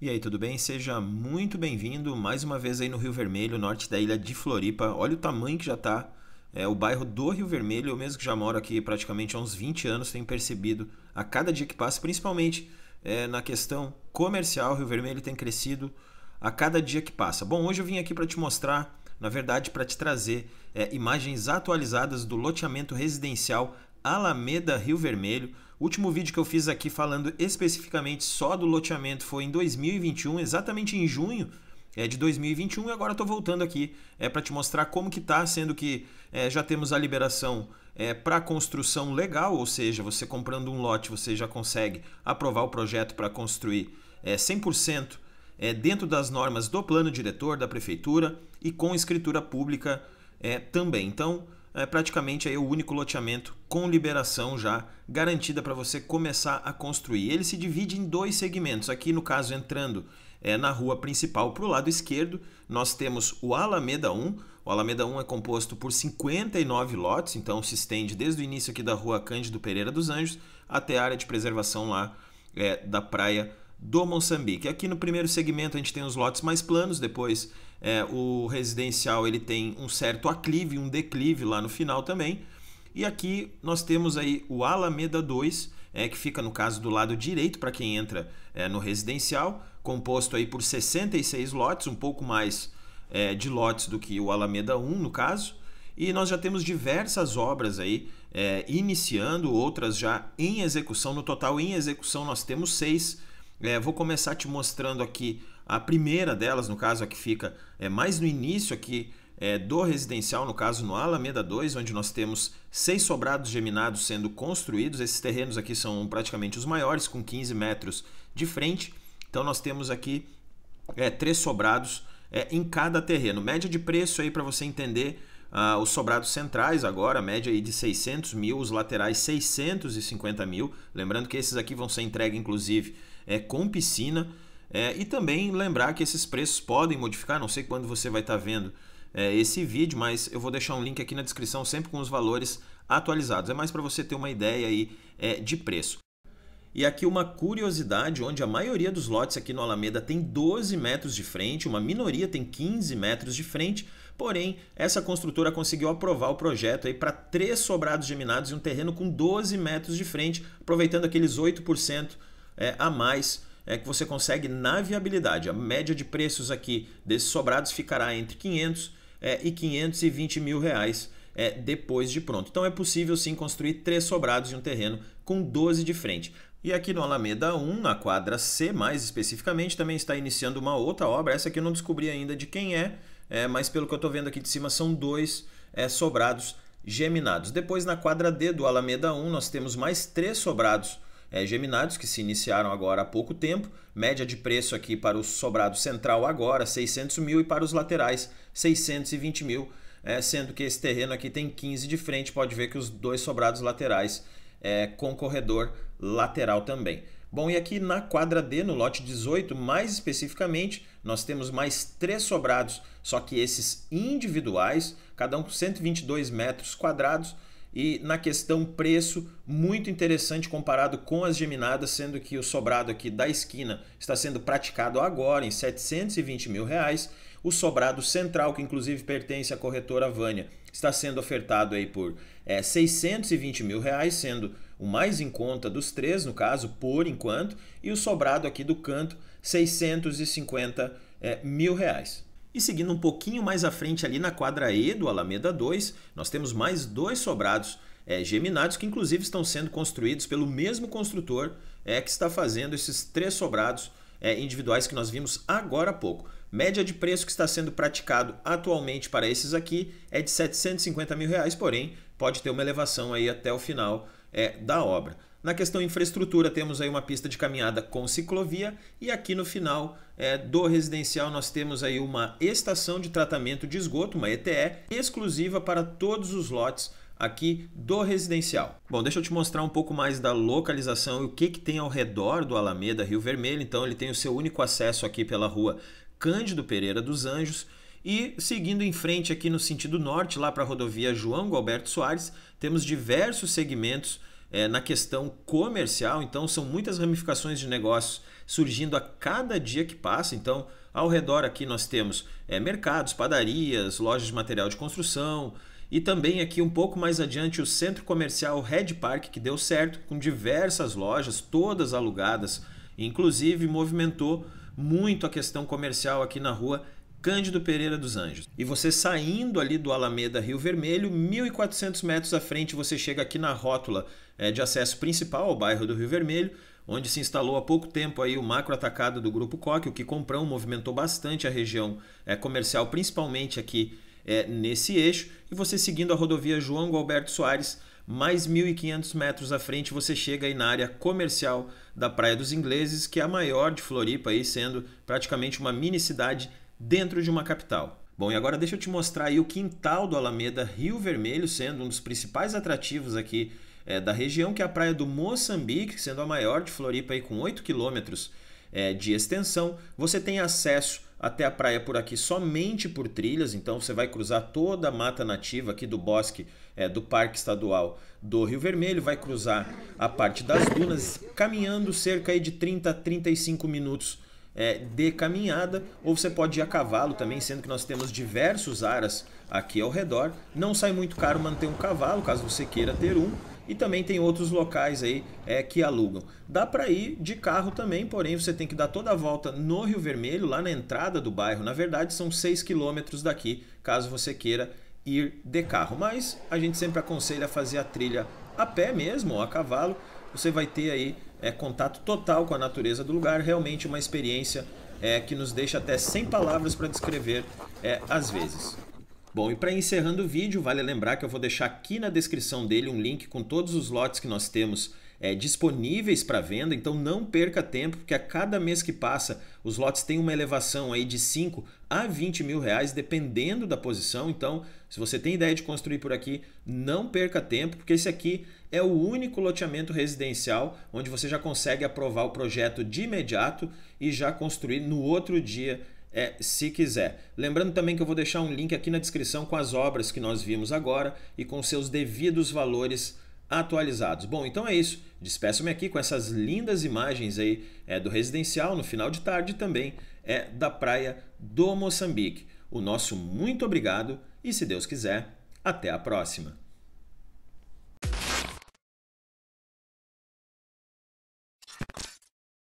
E aí, tudo bem? Seja muito bem-vindo mais uma vez aí no Rio Vermelho, norte da ilha de Floripa. Olha o tamanho que já tá é, o bairro do Rio Vermelho. Eu mesmo que já moro aqui praticamente há uns 20 anos, tenho percebido a cada dia que passa, principalmente é, na questão comercial, Rio Vermelho tem crescido a cada dia que passa. Bom, hoje eu vim aqui para te mostrar, na verdade, para te trazer é, imagens atualizadas do loteamento residencial Alameda Rio Vermelho. O último vídeo que eu fiz aqui falando especificamente só do loteamento foi em 2021, exatamente em junho é, de 2021 e agora estou voltando aqui é, para te mostrar como que está, sendo que é, já temos a liberação é, para construção legal, ou seja, você comprando um lote você já consegue aprovar o projeto para construir é, 100% é, dentro das normas do plano diretor da prefeitura e com escritura pública é, também. Então, é praticamente aí o único loteamento com liberação já garantida para você começar a construir. Ele se divide em dois segmentos. Aqui, no caso, entrando é, na rua principal para o lado esquerdo, nós temos o Alameda 1. O Alameda 1 é composto por 59 lotes, então se estende desde o início aqui da rua Cândido Pereira dos Anjos até a área de preservação lá é, da Praia do Moçambique. Aqui no primeiro segmento a gente tem os lotes mais planos, depois é, o residencial ele tem um certo aclive, um declive lá no final também. E aqui nós temos aí o Alameda 2, é, que fica no caso do lado direito para quem entra é, no residencial, composto aí por 66 lotes, um pouco mais é, de lotes do que o Alameda 1 no caso. E nós já temos diversas obras aí é, iniciando, outras já em execução. No total, em execução, nós temos seis é, vou começar te mostrando aqui a primeira delas, no caso a que fica é, mais no início aqui é, do residencial, no caso no Alameda 2, onde nós temos seis sobrados geminados sendo construídos. Esses terrenos aqui são praticamente os maiores, com 15 metros de frente. Então nós temos aqui é, três sobrados é, em cada terreno. Média de preço aí para você entender ah, os sobrados centrais agora, média aí de 600 mil, os laterais 650 mil. Lembrando que esses aqui vão ser entregues inclusive é, com piscina. É, e também lembrar que esses preços podem modificar, não sei quando você vai estar tá vendo é, esse vídeo, mas eu vou deixar um link aqui na descrição sempre com os valores atualizados. É mais para você ter uma ideia aí é, de preço. E aqui uma curiosidade, onde a maioria dos lotes aqui no Alameda tem 12 metros de frente, uma minoria tem 15 metros de frente, porém essa construtora conseguiu aprovar o projeto aí para três sobrados geminados e um terreno com 12 metros de frente, aproveitando aqueles 8% é, a mais é, que você consegue na viabilidade. A média de preços aqui desses sobrados ficará entre 500 é, e 520 mil reais é, depois de pronto. Então é possível sim construir três sobrados em um terreno com 12 de frente. E aqui no Alameda 1, na quadra C, mais especificamente, também está iniciando uma outra obra. Essa aqui eu não descobri ainda de quem é, é mas pelo que eu estou vendo aqui de cima, são dois é, sobrados geminados. Depois, na quadra D do Alameda 1, nós temos mais três sobrados é, geminados, que se iniciaram agora há pouco tempo. Média de preço aqui para o sobrado central agora, 600 mil, e para os laterais, 620 mil. É, sendo que esse terreno aqui tem 15 de frente, pode ver que os dois sobrados laterais é, com corredor lateral também. Bom, e aqui na quadra D, no lote 18, mais especificamente, nós temos mais três sobrados, só que esses individuais, cada um com 122 metros quadrados, e na questão preço, muito interessante comparado com as geminadas, sendo que o sobrado aqui da esquina está sendo praticado agora em 720 mil reais. O sobrado central, que inclusive pertence à corretora Vânia, está sendo ofertado aí por é, 620 mil reais, sendo o mais em conta dos três, no caso, por enquanto, e o sobrado aqui do canto, 650 é, mil reais. E seguindo um pouquinho mais à frente ali na quadra E do Alameda 2, nós temos mais dois sobrados é, geminados que inclusive estão sendo construídos pelo mesmo construtor é, que está fazendo esses três sobrados é, individuais que nós vimos agora há pouco. Média de preço que está sendo praticado atualmente para esses aqui é de 750 mil reais, porém pode ter uma elevação aí até o final é, da obra. Na questão infraestrutura, temos aí uma pista de caminhada com ciclovia e aqui no final é, do residencial nós temos aí uma estação de tratamento de esgoto, uma ETE, exclusiva para todos os lotes aqui do residencial. Bom, deixa eu te mostrar um pouco mais da localização e o que, que tem ao redor do Alameda Rio Vermelho. Então ele tem o seu único acesso aqui pela rua Cândido Pereira dos Anjos, e seguindo em frente aqui no sentido norte, lá para a rodovia João Gualberto Soares, temos diversos segmentos é, na questão comercial, então são muitas ramificações de negócios surgindo a cada dia que passa. Então, ao redor aqui nós temos é, mercados, padarias, lojas de material de construção e também aqui um pouco mais adiante o centro comercial Red Park que deu certo com diversas lojas, todas alugadas, inclusive movimentou muito a questão comercial aqui na rua Cândido Pereira dos Anjos. E você saindo ali do Alameda Rio Vermelho, 1.400 metros à frente, você chega aqui na rótula é, de acesso principal ao bairro do Rio Vermelho, onde se instalou há pouco tempo aí o macro atacado do Grupo Coque, o que comprou, movimentou bastante a região é, comercial, principalmente aqui é, nesse eixo. E você seguindo a rodovia João Gualberto Soares, mais 1.500 metros à frente você chega aí na área comercial da Praia dos Ingleses, que é a maior de Floripa, aí, sendo praticamente uma mini cidade dentro de uma capital. Bom, e agora deixa eu te mostrar aí o quintal do Alameda Rio Vermelho, sendo um dos principais atrativos aqui é, da região, que é a praia do Moçambique, sendo a maior de Floripa aí com 8 quilômetros é, de extensão. Você tem acesso até a praia por aqui somente por trilhas, então você vai cruzar toda a mata nativa aqui do bosque é, do Parque Estadual do Rio Vermelho, vai cruzar a parte das dunas, caminhando cerca aí de 30 a 35 minutos é, de caminhada, ou você pode ir a cavalo também, sendo que nós temos diversos aras aqui ao redor. Não sai muito caro manter um cavalo, caso você queira ter um. E também tem outros locais aí é, que alugam. Dá para ir de carro também, porém você tem que dar toda a volta no Rio Vermelho, lá na entrada do bairro. Na verdade, são 6 quilômetros daqui, caso você queira ir de carro. Mas a gente sempre aconselha fazer a trilha a pé mesmo, ou a cavalo. Você vai ter aí é, contato total com a natureza do lugar, realmente uma experiência é, que nos deixa até sem palavras para descrever é, às vezes. Bom, e para encerrando o vídeo, vale lembrar que eu vou deixar aqui na descrição dele um link com todos os lotes que nós temos é, disponíveis para venda, então não perca tempo, porque a cada mês que passa os lotes têm uma elevação aí de 5 a 20 mil reais, dependendo da posição. Então, se você tem ideia de construir por aqui, não perca tempo, porque esse aqui é o único loteamento residencial onde você já consegue aprovar o projeto de imediato e já construir no outro dia. É, se quiser. Lembrando também que eu vou deixar um link aqui na descrição com as obras que nós vimos agora e com seus devidos valores atualizados. Bom, então é isso. Despeço-me aqui com essas lindas imagens aí é, do residencial no final de tarde também é da praia do Moçambique. O nosso muito obrigado e se Deus quiser, até a próxima.